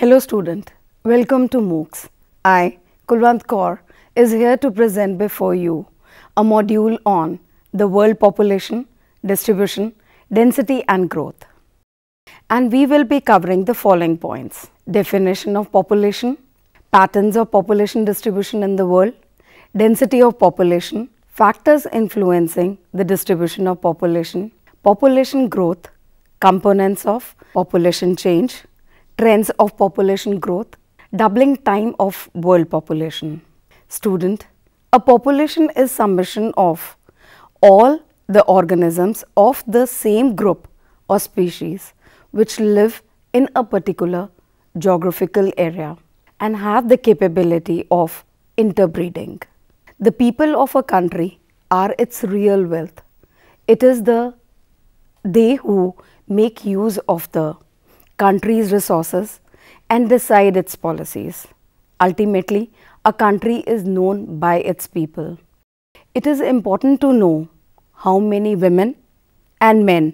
Hello student, welcome to MOOCs. I, Kulwant Kaur, is here to present before you a module on the world population, distribution, density and growth. And we will be covering the following points. Definition of population, patterns of population distribution in the world, density of population, factors influencing the distribution of population, population growth, components of population change, trends of population growth, doubling time of world population. Student, a population is summation of all the organisms of the same group or species which live in a particular geographical area and have the capability of interbreeding. The people of a country are its real wealth. It is the they who make use of the country's resources and decide its policies. Ultimately, a country is known by its people. It is important to know how many women and men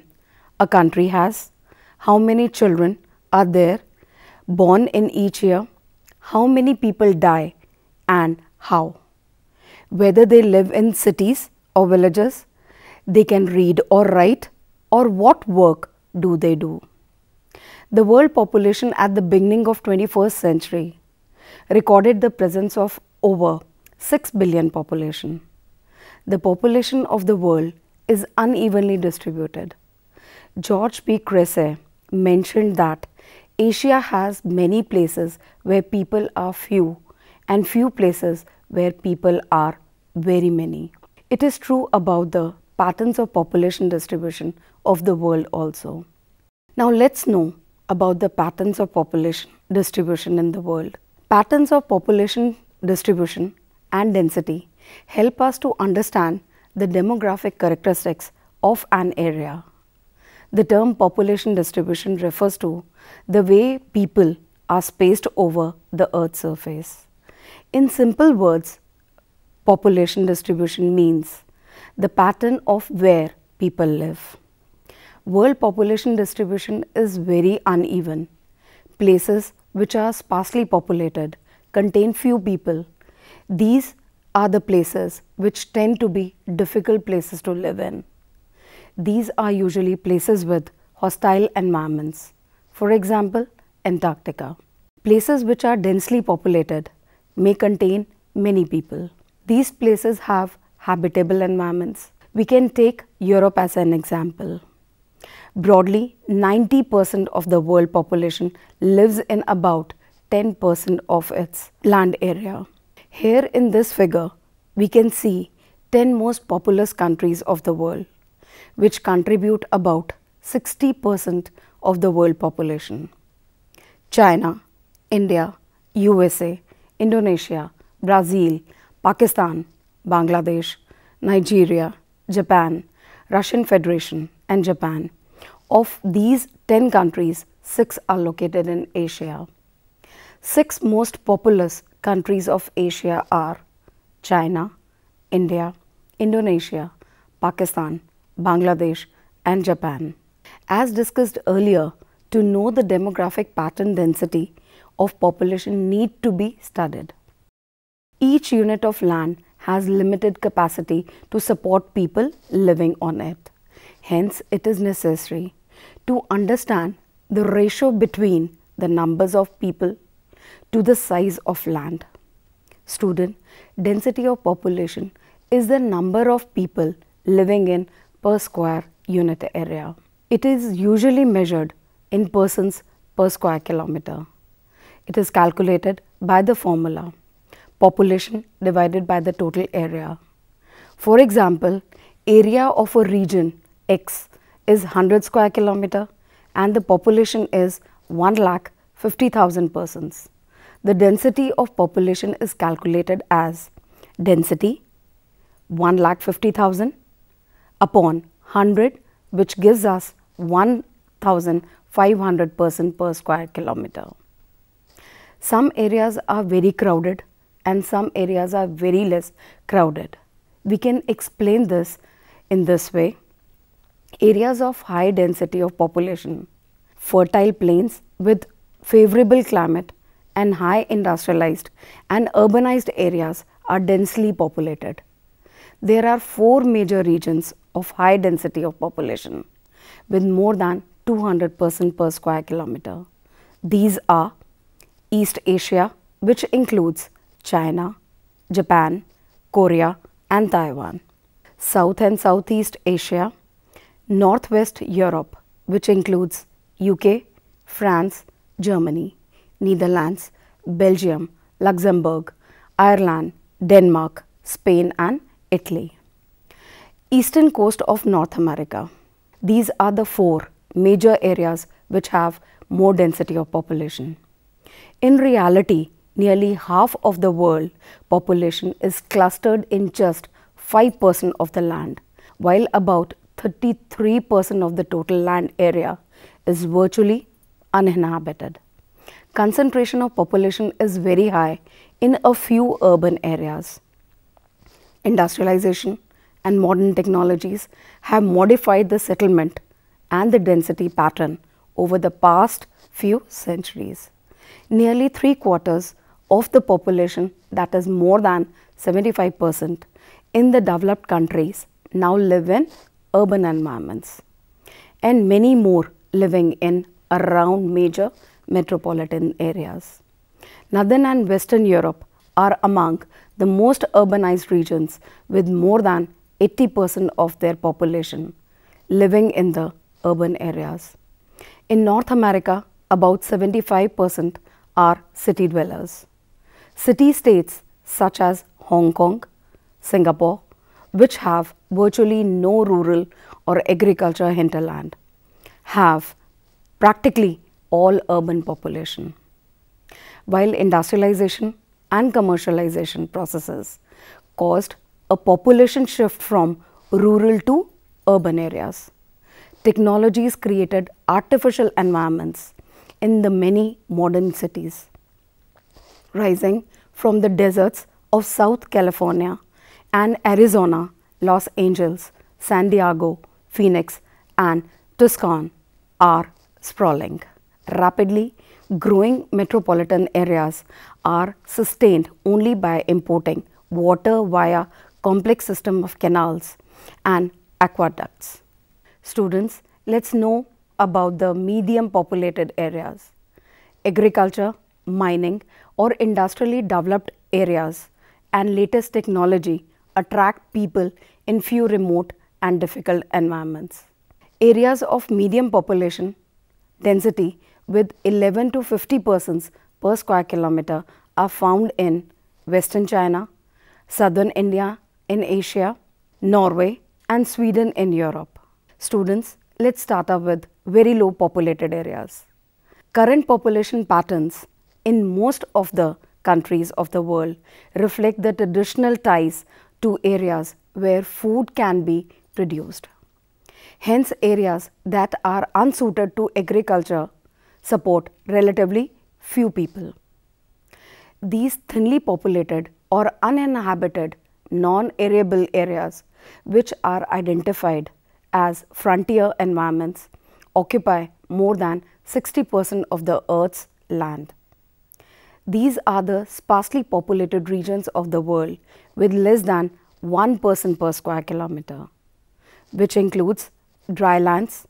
a country has, how many children are there born in each year, how many people die and how. Whether they live in cities or villages, they can read or write or what work do they do. The world population at the beginning of 21st century recorded the presence of over 6 billion population. The population of the world is unevenly distributed. George P. Cressé mentioned that Asia has many places where people are few and few places where people are very many. It is true about the patterns of population distribution of the world also. Now let's know about the patterns of population distribution in the world. Patterns of population distribution and density help us to understand the demographic characteristics of an area. The term population distribution refers to the way people are spaced over the Earth's surface. In simple words, population distribution means the pattern of where people live world population distribution is very uneven. Places which are sparsely populated contain few people. These are the places which tend to be difficult places to live in. These are usually places with hostile environments. For example, Antarctica. Places which are densely populated may contain many people. These places have habitable environments. We can take Europe as an example. Broadly, 90% of the world population lives in about 10% of its land area. Here in this figure, we can see 10 most populous countries of the world, which contribute about 60% of the world population. China, India, USA, Indonesia, Brazil, Pakistan, Bangladesh, Nigeria, Japan, Russian Federation, and Japan of these 10 countries, 6 are located in Asia. 6 most populous countries of Asia are China, India, Indonesia, Pakistan, Bangladesh, and Japan. As discussed earlier, to know the demographic pattern density of population need to be studied. Each unit of land has limited capacity to support people living on it. Hence, it is necessary to understand the ratio between the numbers of people to the size of land. Student, density of population is the number of people living in per square unit area. It is usually measured in persons per square kilometer. It is calculated by the formula population divided by the total area. For example, area of a region x is 100 square kilometer and the population is 1 lakh 50,000 persons. The density of population is calculated as density 1 lakh 50,000 upon 100 which gives us 1,500 person per square kilometer. Some areas are very crowded and some areas are very less crowded. We can explain this in this way areas of high density of population, fertile plains with favorable climate and high industrialized and urbanized areas are densely populated. There are four major regions of high density of population with more than 200 person per square kilometer. These are East Asia, which includes China, Japan, Korea and Taiwan. South and Southeast Asia, Northwest Europe, which includes UK, France, Germany, Netherlands, Belgium, Luxembourg, Ireland, Denmark, Spain, and Italy. Eastern coast of North America. These are the four major areas which have more density of population. In reality, nearly half of the world population is clustered in just 5% of the land, while about 33% of the total land area is virtually uninhabited. Concentration of population is very high in a few urban areas. Industrialization and modern technologies have modified the settlement and the density pattern over the past few centuries. Nearly three quarters of the population, that is more than 75 percent, in the developed countries now live in urban environments and many more living in around major metropolitan areas. Northern and Western Europe are among the most urbanized regions with more than 80% of their population living in the urban areas. In North America, about 75% are city dwellers. City states such as Hong Kong, Singapore, which have virtually no rural or agriculture hinterland, have practically all urban population. While industrialization and commercialization processes caused a population shift from rural to urban areas. Technologies created artificial environments in the many modern cities, rising from the deserts of South California and Arizona, Los Angeles, San Diego, Phoenix, and Tucson are sprawling. Rapidly growing metropolitan areas are sustained only by importing water via complex system of canals and aqueducts. Students, let's know about the medium populated areas. Agriculture, mining or industrially developed areas and latest technology attract people in few remote and difficult environments. Areas of medium population density with 11 to 50 persons per square kilometer are found in western China, southern India in Asia, Norway and Sweden in Europe. Students, let's start off with very low populated areas. Current population patterns in most of the countries of the world reflect the traditional ties to areas where food can be produced. Hence, areas that are unsuited to agriculture support relatively few people. These thinly populated or uninhabited non-arable areas which are identified as frontier environments occupy more than 60% of the Earth's land. These are the sparsely populated regions of the world with less than one person per square kilometer, which includes drylands,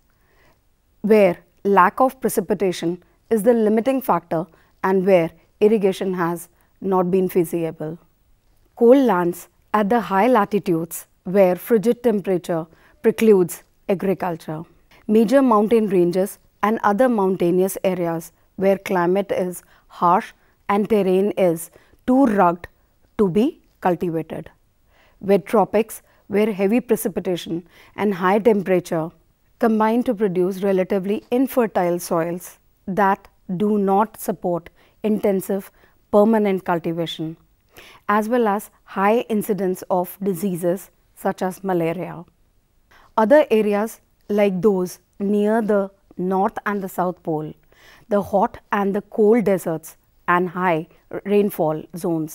where lack of precipitation is the limiting factor and where irrigation has not been feasible. Cold lands at the high latitudes where frigid temperature precludes agriculture. Major mountain ranges and other mountainous areas where climate is harsh and terrain is too rugged to be cultivated. Wet tropics where heavy precipitation and high temperature combine to produce relatively infertile soils that do not support intensive permanent cultivation as well as high incidence of diseases such as malaria. Other areas like those near the North and the South Pole, the hot and the cold deserts and high rainfall zones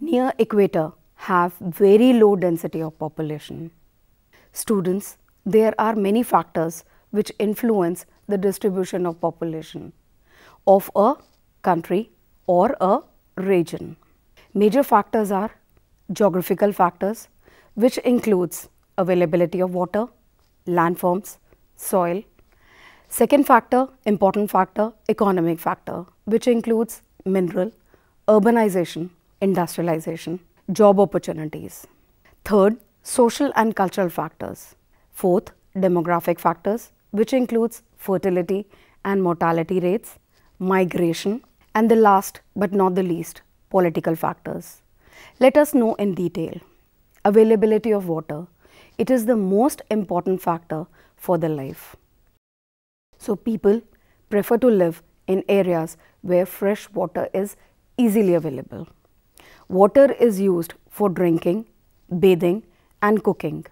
near equator have very low density of population. Students, there are many factors which influence the distribution of population of a country or a region. Major factors are geographical factors which includes availability of water, landforms, soil. Second factor, important factor, economic factor which includes mineral, urbanization, industrialization, job opportunities. Third, social and cultural factors. Fourth, demographic factors, which includes fertility and mortality rates, migration, and the last but not the least, political factors. Let us know in detail. Availability of water. It is the most important factor for the life. So people prefer to live in areas where fresh water is easily available. Water is used for drinking, bathing and cooking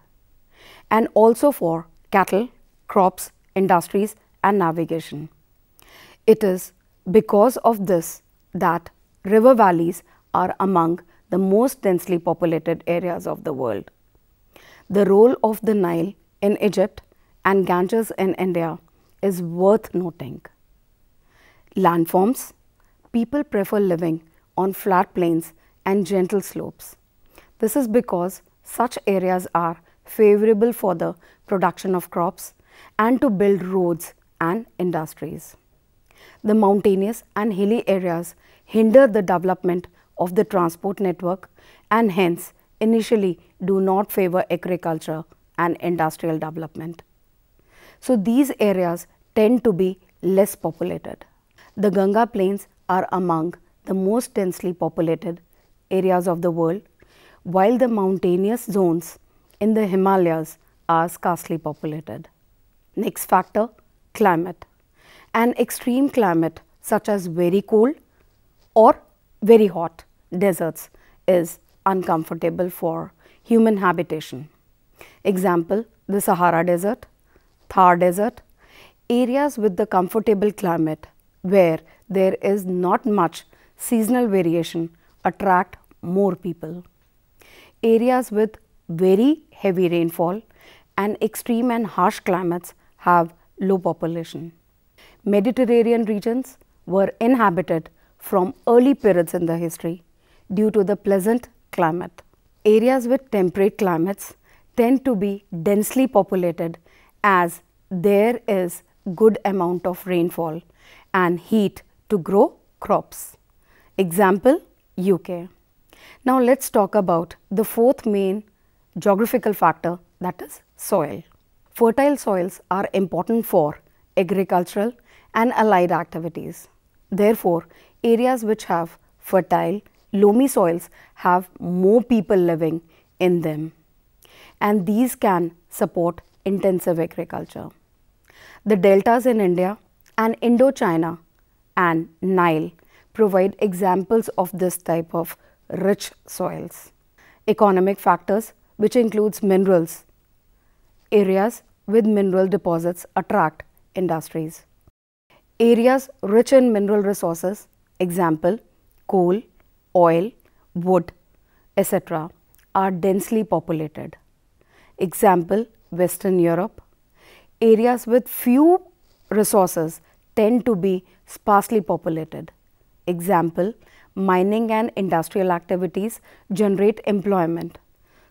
and also for cattle, crops, industries and navigation. It is because of this that river valleys are among the most densely populated areas of the world. The role of the Nile in Egypt and Ganges in India is worth noting landforms, people prefer living on flat plains and gentle slopes. This is because such areas are favorable for the production of crops and to build roads and industries. The mountainous and hilly areas hinder the development of the transport network and hence initially do not favor agriculture and industrial development. So these areas tend to be less populated. The Ganga Plains are among the most densely populated areas of the world, while the mountainous zones in the Himalayas are scarcely populated. Next factor, climate. An extreme climate such as very cold or very hot deserts is uncomfortable for human habitation. Example, the Sahara Desert, Thar Desert, areas with the comfortable climate where there is not much seasonal variation attract more people. Areas with very heavy rainfall and extreme and harsh climates have low population. Mediterranean regions were inhabited from early periods in the history due to the pleasant climate. Areas with temperate climates tend to be densely populated as there is good amount of rainfall and heat to grow crops. Example UK. Now let's talk about the fourth main geographical factor that is soil. Fertile soils are important for agricultural and allied activities. Therefore, areas which have fertile loamy soils have more people living in them and these can support intensive agriculture. The deltas in India and Indochina and Nile provide examples of this type of rich soils. Economic factors which includes minerals. Areas with mineral deposits attract industries. Areas rich in mineral resources, example coal, oil, wood, etc. are densely populated. Example Western Europe. Areas with few resources tend to be sparsely populated. Example, mining and industrial activities generate employment.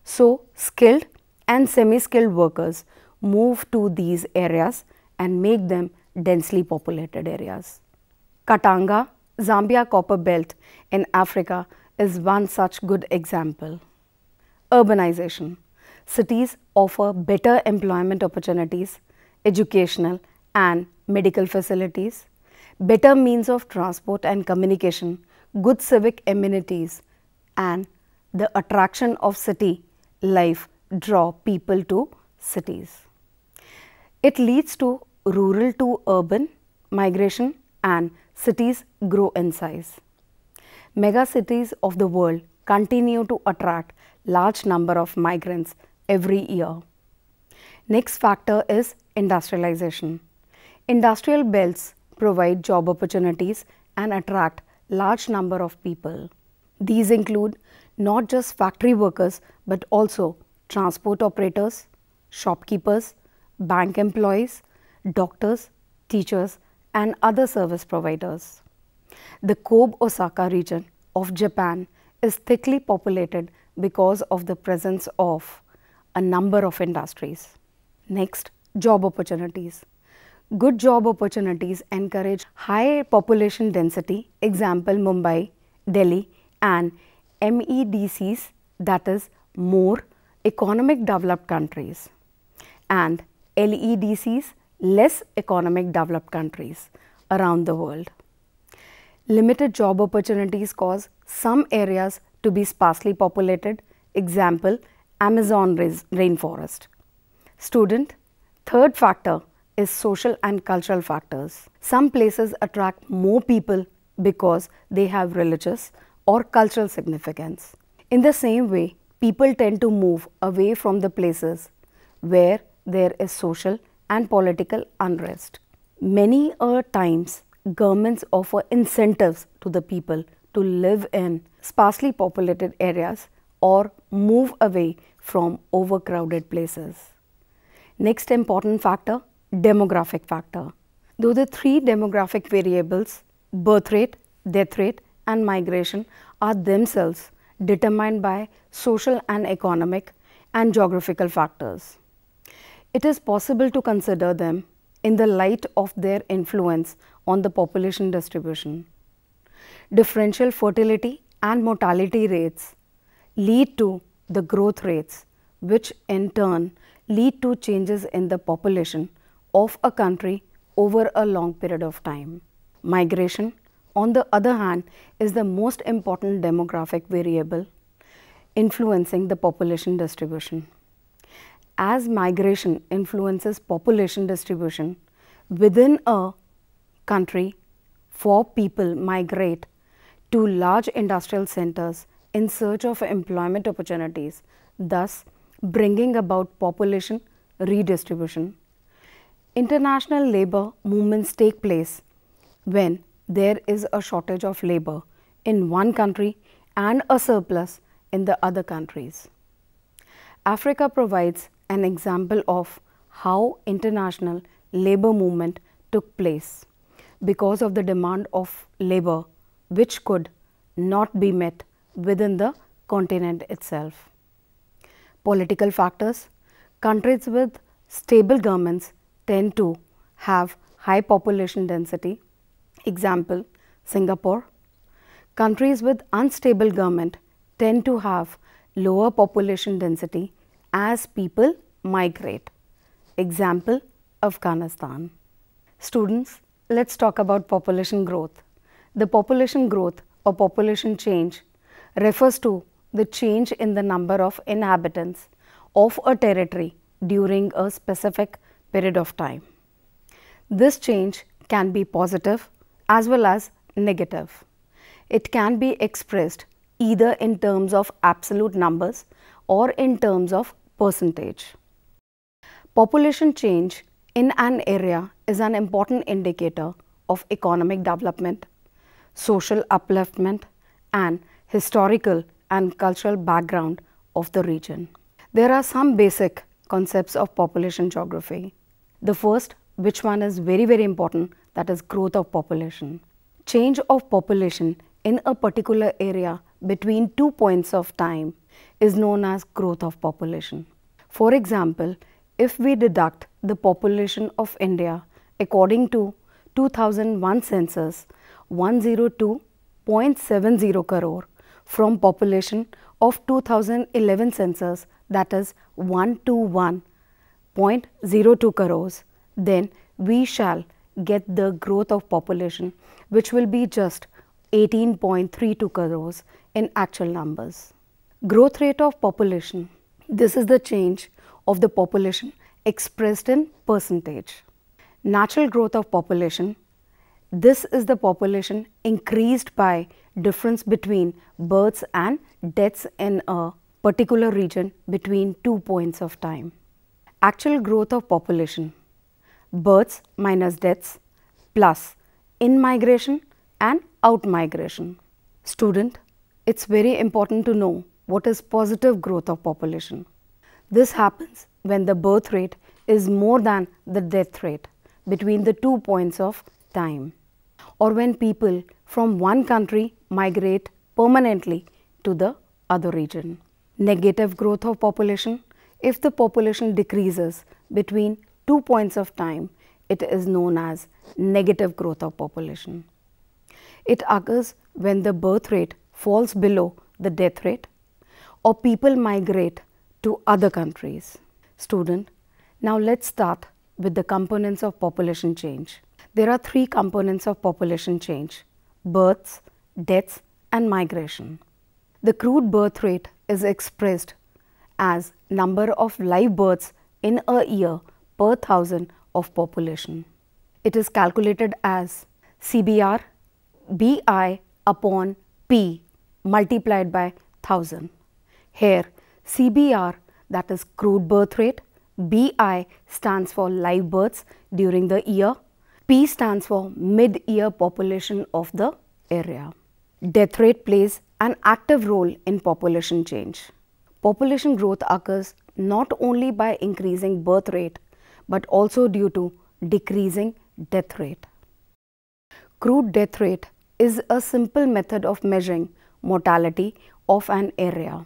So, skilled and semi-skilled workers move to these areas and make them densely populated areas. Katanga, Zambia copper belt in Africa is one such good example. Urbanization. Cities offer better employment opportunities, educational and medical facilities, better means of transport and communication, good civic amenities and the attraction of city life draw people to cities. It leads to rural to urban migration and cities grow in size. Mega cities of the world continue to attract large number of migrants every year. Next factor is industrialization. Industrial belts provide job opportunities and attract large number of people. These include not just factory workers but also transport operators, shopkeepers, bank employees, doctors, teachers and other service providers. The Kobe Osaka region of Japan is thickly populated because of the presence of a number of industries. Next, job opportunities good job opportunities encourage high population density, example Mumbai, Delhi and MEDCs that is more economic developed countries and LEDCs less economic developed countries around the world. Limited job opportunities cause some areas to be sparsely populated, example Amazon rainforest. Student, third factor is social and cultural factors. Some places attract more people because they have religious or cultural significance. In the same way, people tend to move away from the places where there is social and political unrest. Many a times, governments offer incentives to the people to live in sparsely populated areas or move away from overcrowded places. Next important factor demographic factor. Though the three demographic variables, birth rate, death rate, and migration, are themselves determined by social and economic and geographical factors. It is possible to consider them in the light of their influence on the population distribution. Differential fertility and mortality rates lead to the growth rates, which in turn lead to changes in the population of a country over a long period of time. Migration, on the other hand, is the most important demographic variable influencing the population distribution. As migration influences population distribution within a country, four people migrate to large industrial centers in search of employment opportunities, thus bringing about population redistribution. International labor movements take place when there is a shortage of labor in one country and a surplus in the other countries. Africa provides an example of how international labor movement took place because of the demand of labor which could not be met within the continent itself. Political factors, countries with stable governments tend to have high population density, example Singapore. Countries with unstable government tend to have lower population density as people migrate, example Afghanistan. Students, let's talk about population growth. The population growth or population change refers to the change in the number of inhabitants of a territory during a specific period of time. This change can be positive as well as negative. It can be expressed either in terms of absolute numbers or in terms of percentage. Population change in an area is an important indicator of economic development, social upliftment and historical and cultural background of the region. There are some basic concepts of population geography. The first, which one is very, very important, that is growth of population. Change of population in a particular area between two points of time is known as growth of population. For example, if we deduct the population of India according to 2001 census 102.70 crore from population of 2011 census that is 121 0.02 crores, then we shall get the growth of population which will be just 18.32 crores in actual numbers. Growth rate of population. This is the change of the population expressed in percentage. Natural growth of population. This is the population increased by difference between births and deaths in a particular region between two points of time actual growth of population, births minus deaths, plus in migration and out migration. Student, it's very important to know what is positive growth of population. This happens when the birth rate is more than the death rate between the two points of time or when people from one country migrate permanently to the other region. Negative growth of population if the population decreases between two points of time, it is known as negative growth of population. It occurs when the birth rate falls below the death rate or people migrate to other countries. Student, now let's start with the components of population change. There are three components of population change, births, deaths and migration. The crude birth rate is expressed as number of live births in a year per thousand of population. It is calculated as CBR BI upon P multiplied by 1000. Here CBR that is crude birth rate, BI stands for live births during the year, P stands for mid-year population of the area. Death rate plays an active role in population change population growth occurs not only by increasing birth rate but also due to decreasing death rate. Crude death rate is a simple method of measuring mortality of an area.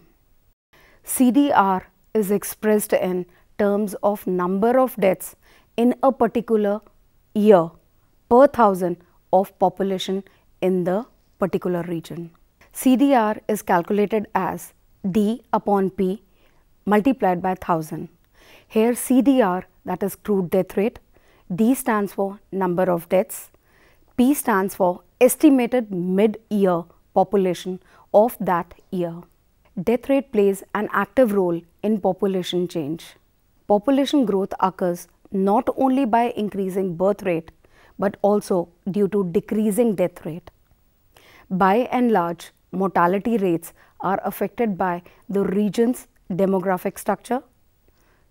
CDR is expressed in terms of number of deaths in a particular year per thousand of population in the particular region. CDR is calculated as D upon P multiplied by 1000. Here CDR that is crude death rate, D stands for number of deaths, P stands for estimated mid-year population of that year. Death rate plays an active role in population change. Population growth occurs not only by increasing birth rate but also due to decreasing death rate. By and large, mortality rates are affected by the region's demographic structure,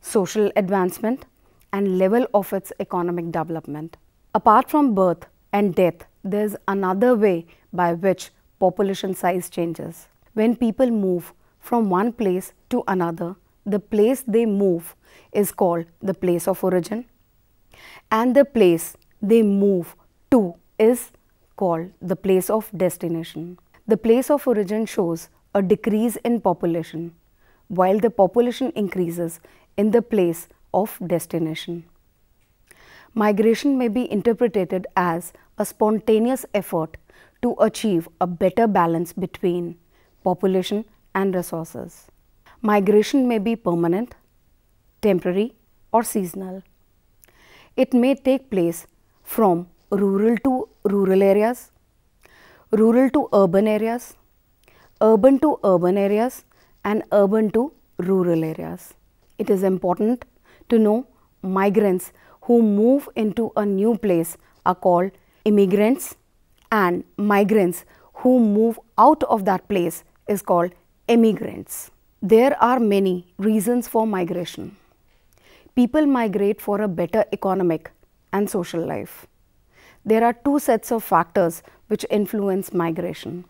social advancement, and level of its economic development. Apart from birth and death, there is another way by which population size changes. When people move from one place to another, the place they move is called the place of origin and the place they move to is called the place of destination. The place of origin shows a decrease in population, while the population increases in the place of destination. Migration may be interpreted as a spontaneous effort to achieve a better balance between population and resources. Migration may be permanent, temporary or seasonal. It may take place from rural to rural areas, rural to urban areas, urban to urban areas and urban to rural areas. It is important to know migrants who move into a new place are called immigrants and migrants who move out of that place is called emigrants. There are many reasons for migration. People migrate for a better economic and social life. There are two sets of factors which influence migration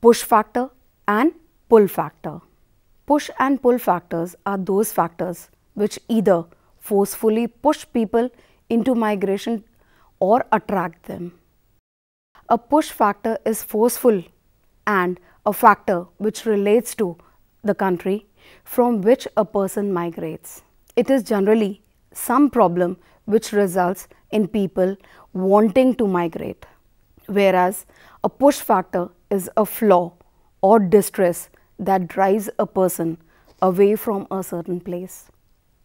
push factor and pull factor. Push and pull factors are those factors which either forcefully push people into migration or attract them. A push factor is forceful and a factor which relates to the country from which a person migrates. It is generally some problem which results in people wanting to migrate, whereas a push factor is a flaw or distress that drives a person away from a certain place.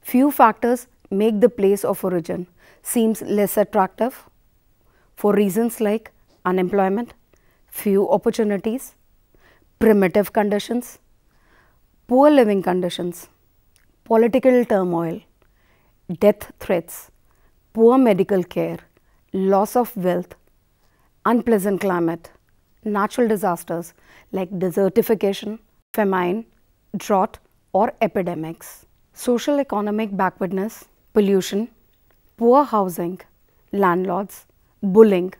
Few factors make the place of origin seems less attractive for reasons like unemployment, few opportunities, primitive conditions, poor living conditions, political turmoil, death threats, poor medical care, loss of wealth, unpleasant climate, natural disasters like desertification, famine, drought, or epidemics, social economic backwardness, pollution, poor housing, landlords, bullying.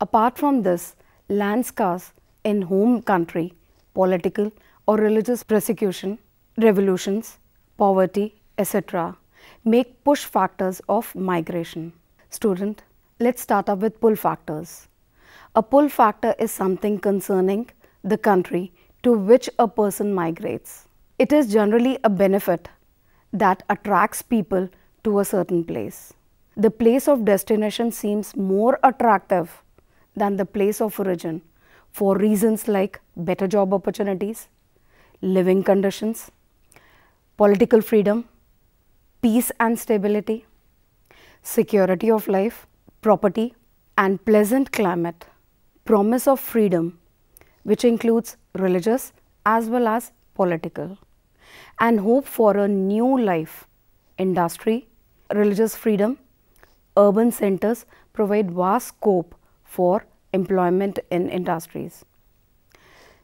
Apart from this, land scars in home country, political or religious persecution, revolutions, poverty, etc. make push factors of migration. Student, let's start up with pull factors. A pull factor is something concerning the country to which a person migrates. It is generally a benefit that attracts people to a certain place. The place of destination seems more attractive than the place of origin for reasons like better job opportunities, living conditions, political freedom, peace and stability, security of life, property, and pleasant climate promise of freedom, which includes religious as well as political, and hope for a new life. Industry, religious freedom, urban centers provide vast scope for employment in industries.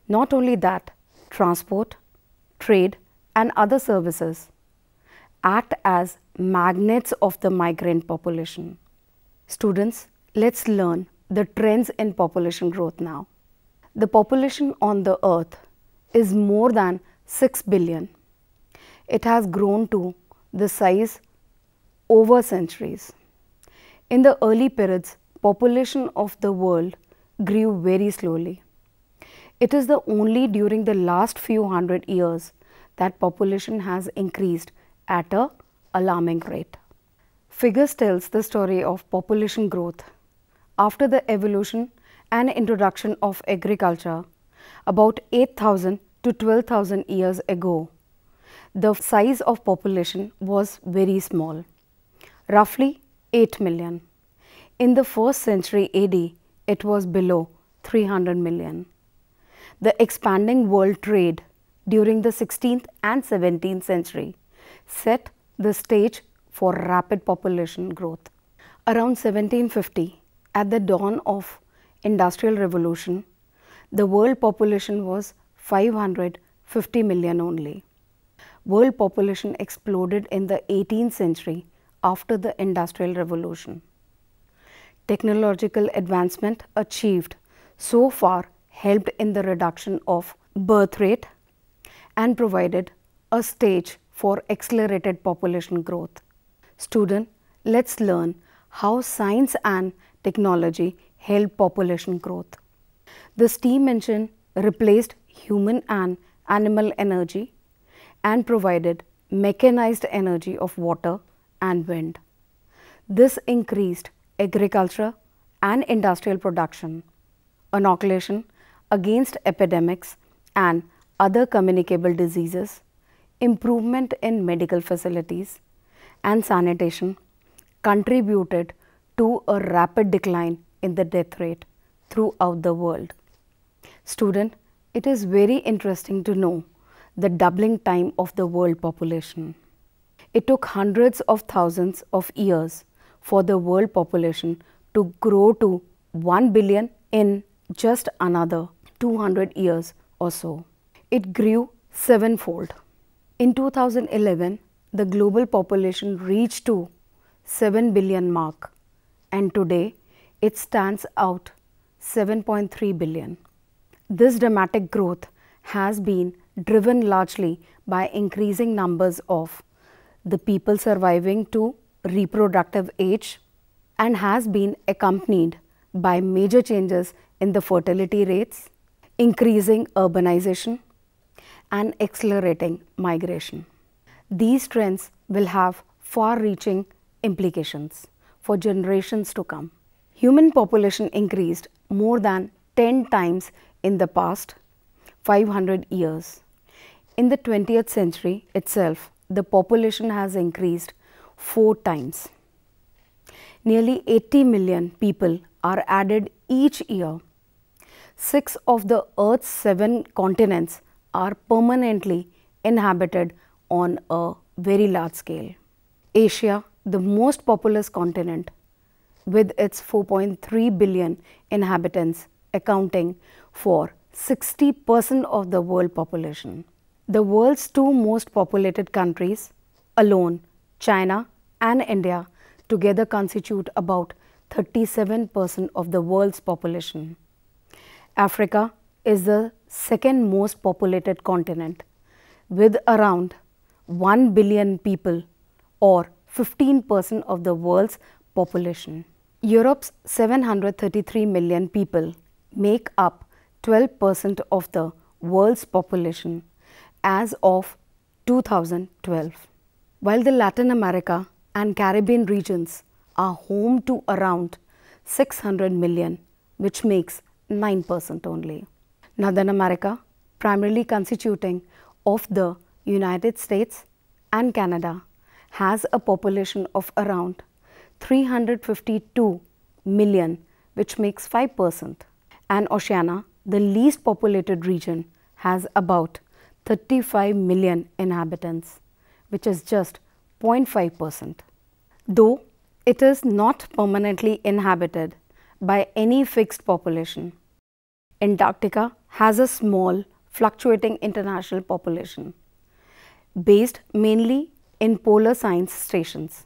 Not only that, transport, trade, and other services act as magnets of the migrant population. Students, let's learn the trends in population growth now. The population on the earth is more than 6 billion. It has grown to the size over centuries. In the early periods, population of the world grew very slowly. It is the only during the last few hundred years that population has increased at a alarming rate. Figures tells the story of population growth after the evolution and introduction of agriculture about 8000 to 12000 years ago. The size of population was very small, roughly 8 million. In the first century AD, it was below 300 million. The expanding world trade during the 16th and 17th century set the stage for rapid population growth. Around 1750, at the dawn of industrial revolution, the world population was 550 million only. World population exploded in the 18th century after the industrial revolution. Technological advancement achieved so far helped in the reduction of birth rate and provided a stage for accelerated population growth. Student, let's learn how science and technology helped population growth. The steam engine replaced human and animal energy and provided mechanized energy of water and wind. This increased agriculture and industrial production, inoculation against epidemics and other communicable diseases, improvement in medical facilities and sanitation contributed to a rapid decline in the death rate throughout the world. Student, it is very interesting to know the doubling time of the world population. It took hundreds of thousands of years for the world population to grow to 1 billion in just another 200 years or so. It grew sevenfold. In 2011, the global population reached to 7 billion mark and today it stands out 7.3 billion. This dramatic growth has been driven largely by increasing numbers of the people surviving to reproductive age and has been accompanied by major changes in the fertility rates, increasing urbanization and accelerating migration. These trends will have far-reaching implications for generations to come. Human population increased more than 10 times in the past 500 years. In the 20th century itself, the population has increased four times. Nearly 80 million people are added each year. Six of the Earth's seven continents are permanently inhabited on a very large scale. Asia, the most populous continent with its 4.3 billion inhabitants accounting for 60% of the world population. The world's two most populated countries alone, China and India, together constitute about 37% of the world's population. Africa is the second most populated continent with around 1 billion people or 15% of the world's population. Europe's 733 million people make up 12% of the world's population as of 2012. While the Latin America and Caribbean regions are home to around 600 million, which makes 9% only. Northern America, primarily constituting of the United States and Canada, has a population of around 352 million, which makes 5%. And Oceania, the least populated region, has about 35 million inhabitants, which is just 0.5%. Though it is not permanently inhabited by any fixed population. Antarctica has a small fluctuating international population based mainly in polar science stations.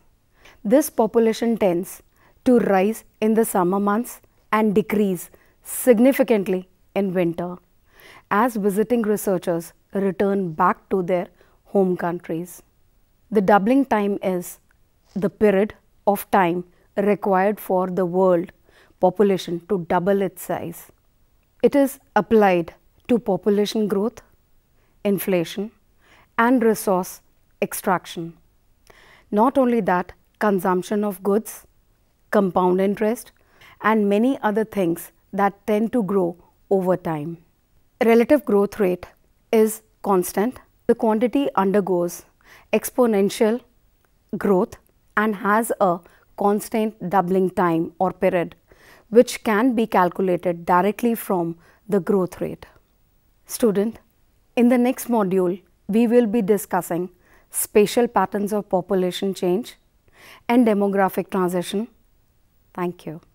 This population tends to rise in the summer months and decrease significantly in winter as visiting researchers return back to their home countries. The doubling time is the period of time required for the world population to double its size. It is applied to population growth, inflation and resource extraction. Not only that, consumption of goods, compound interest, and many other things that tend to grow over time. Relative growth rate is constant. The quantity undergoes exponential growth and has a constant doubling time or period which can be calculated directly from the growth rate. Student, in the next module, we will be discussing spatial patterns of population change, and demographic transition. Thank you.